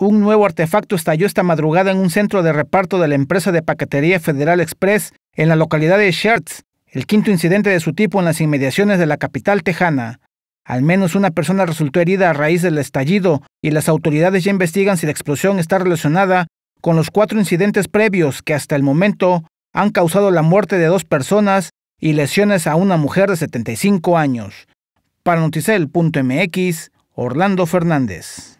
Un nuevo artefacto estalló esta madrugada en un centro de reparto de la empresa de paquetería Federal Express en la localidad de Schertz, el quinto incidente de su tipo en las inmediaciones de la capital tejana. Al menos una persona resultó herida a raíz del estallido y las autoridades ya investigan si la explosión está relacionada con los cuatro incidentes previos que hasta el momento han causado la muerte de dos personas y lesiones a una mujer de 75 años. Para MX, Orlando Fernández.